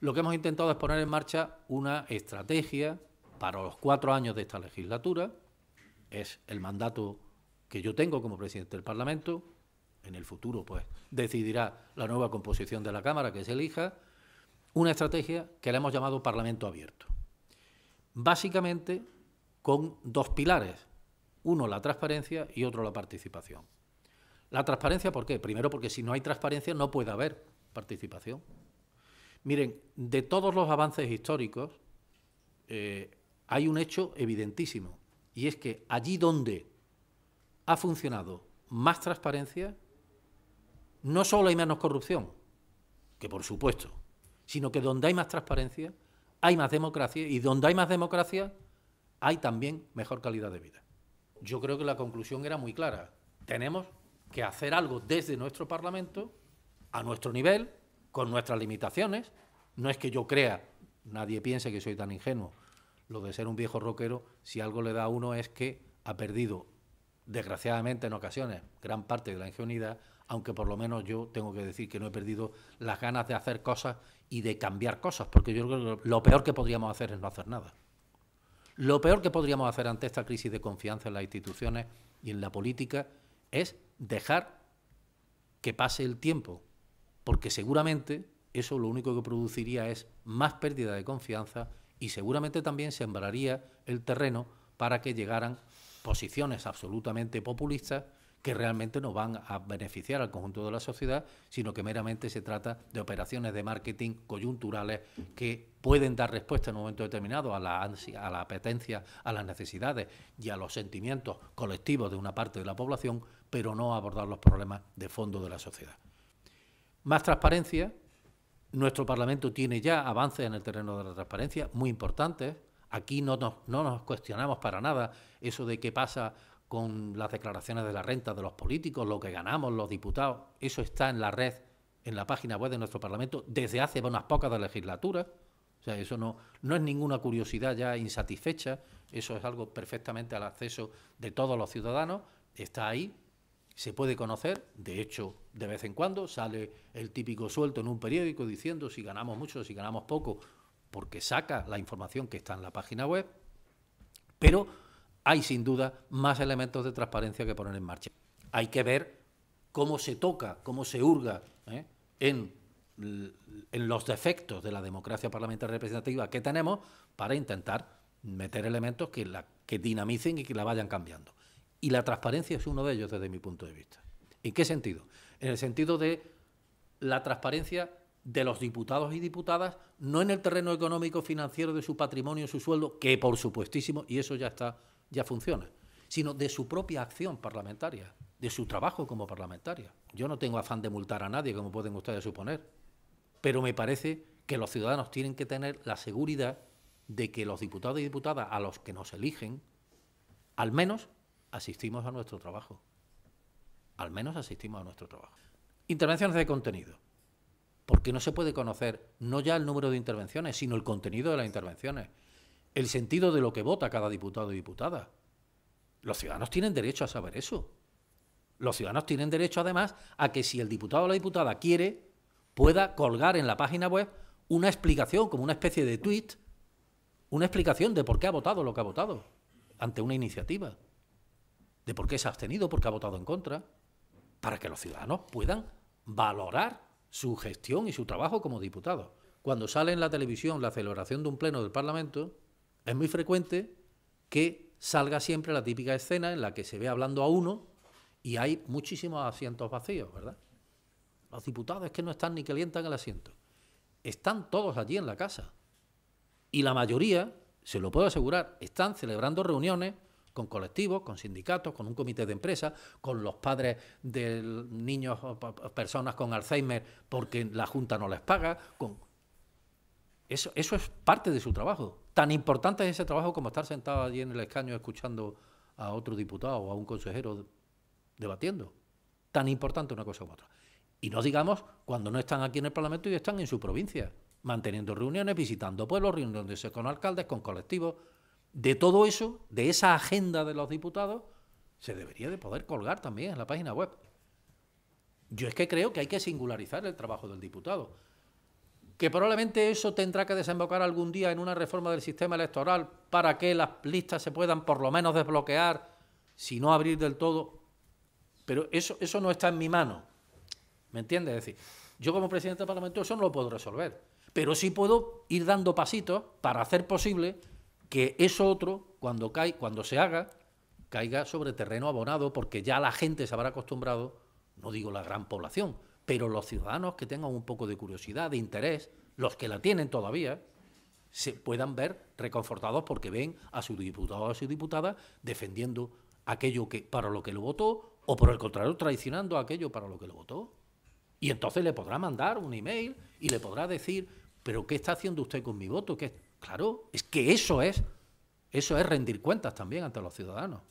lo que hemos intentado es poner en marcha una estrategia para los cuatro años de esta legislatura. Es el mandato que yo tengo como presidente del Parlamento. En el futuro, pues, decidirá la nueva composición de la Cámara que se elija. Una estrategia que le hemos llamado Parlamento Abierto. Básicamente con dos pilares. Uno la transparencia y otro la participación. La transparencia, ¿por qué? Primero porque si no hay transparencia no puede haber participación. Miren, de todos los avances históricos eh, hay un hecho evidentísimo, y es que allí donde ha funcionado más transparencia, no solo hay menos corrupción, que por supuesto, sino que donde hay más transparencia, hay más democracia, y donde hay más democracia, hay también mejor calidad de vida. Yo creo que la conclusión era muy clara. Tenemos que hacer algo desde nuestro Parlamento, a nuestro nivel, con nuestras limitaciones. No es que yo crea, nadie piense que soy tan ingenuo, lo de ser un viejo rockero, si algo le da a uno es que ha perdido, desgraciadamente en ocasiones, gran parte de la ingenuidad, aunque por lo menos yo tengo que decir que no he perdido las ganas de hacer cosas y de cambiar cosas, porque yo creo que lo peor que podríamos hacer es no hacer nada. Lo peor que podríamos hacer ante esta crisis de confianza en las instituciones y en la política es dejar que pase el tiempo, porque seguramente eso lo único que produciría es más pérdida de confianza y seguramente también sembraría el terreno para que llegaran posiciones absolutamente populistas que realmente no van a beneficiar al conjunto de la sociedad, sino que meramente se trata de operaciones de marketing coyunturales que pueden dar respuesta en un momento determinado a la ansia, a la apetencia, a las necesidades y a los sentimientos colectivos de una parte de la población, pero no abordar los problemas de fondo de la sociedad. Más transparencia. Nuestro Parlamento tiene ya avances en el terreno de la transparencia muy importantes. Aquí no nos, no nos cuestionamos para nada eso de qué pasa con las declaraciones de la renta de los políticos, lo que ganamos los diputados. Eso está en la red, en la página web de nuestro Parlamento desde hace unas pocas legislaturas. O sea, eso no, no es ninguna curiosidad ya insatisfecha, eso es algo perfectamente al acceso de todos los ciudadanos, está ahí, se puede conocer, de hecho, de vez en cuando sale el típico suelto en un periódico diciendo si ganamos mucho, si ganamos poco, porque saca la información que está en la página web, pero hay sin duda más elementos de transparencia que poner en marcha. Hay que ver cómo se toca, cómo se hurga ¿eh? en, en los defectos de la democracia parlamentaria representativa que tenemos para intentar meter elementos que la que dinamicen y que la vayan cambiando. Y la transparencia es uno de ellos desde mi punto de vista. ¿En qué sentido? En el sentido de la transparencia de los diputados y diputadas, no en el terreno económico financiero de su patrimonio, su sueldo, que por supuestísimo, y eso ya está, ya funciona, sino de su propia acción parlamentaria, de su trabajo como parlamentaria. Yo no tengo afán de multar a nadie, como pueden ustedes suponer, pero me parece que los ciudadanos tienen que tener la seguridad de que los diputados y diputadas a los que nos eligen, al menos asistimos a nuestro trabajo. Al menos asistimos a nuestro trabajo. Intervenciones de contenido. Porque no se puede conocer no ya el número de intervenciones, sino el contenido de las intervenciones, el sentido de lo que vota cada diputado y diputada. Los ciudadanos tienen derecho a saber eso. Los ciudadanos tienen derecho, además, a que si el diputado o la diputada quiere, pueda colgar en la página web una explicación, como una especie de tweet, una explicación de por qué ha votado lo que ha votado ante una iniciativa de por qué se ha abstenido, porque ha votado en contra, para que los ciudadanos puedan valorar su gestión y su trabajo como diputados. Cuando sale en la televisión la celebración de un pleno del Parlamento, es muy frecuente que salga siempre la típica escena en la que se ve hablando a uno y hay muchísimos asientos vacíos, ¿verdad? Los diputados es que no están ni calientan el asiento. Están todos allí en la casa. Y la mayoría, se lo puedo asegurar, están celebrando reuniones con colectivos, con sindicatos, con un comité de empresa, con los padres de niños o personas con Alzheimer porque la Junta no les paga. Eso, eso es parte de su trabajo. Tan importante es ese trabajo como estar sentado allí en el escaño escuchando a otro diputado o a un consejero debatiendo. Tan importante una cosa como otra. Y no digamos cuando no están aquí en el Parlamento y están en su provincia, manteniendo reuniones, visitando pueblos, reuniéndose con alcaldes, con colectivos. De todo eso, de esa agenda de los diputados, se debería de poder colgar también en la página web. Yo es que creo que hay que singularizar el trabajo del diputado. Que probablemente eso tendrá que desembocar algún día en una reforma del sistema electoral para que las listas se puedan por lo menos desbloquear, si no abrir del todo. Pero eso, eso no está en mi mano. ¿Me entiendes? Es decir, yo como presidente del Parlamento eso no lo puedo resolver. Pero sí puedo ir dando pasitos para hacer posible que eso otro, cuando, cae, cuando se haga, caiga sobre terreno abonado, porque ya la gente se habrá acostumbrado, no digo la gran población, pero los ciudadanos que tengan un poco de curiosidad, de interés, los que la tienen todavía, se puedan ver reconfortados porque ven a su diputado o a su diputada defendiendo aquello que, para lo que lo votó o por el contrario traicionando aquello para lo que lo votó. Y entonces le podrá mandar un email y le podrá decir, pero ¿qué está haciendo usted con mi voto? ¿Qué, Claro, es que eso es, eso es rendir cuentas también ante los ciudadanos.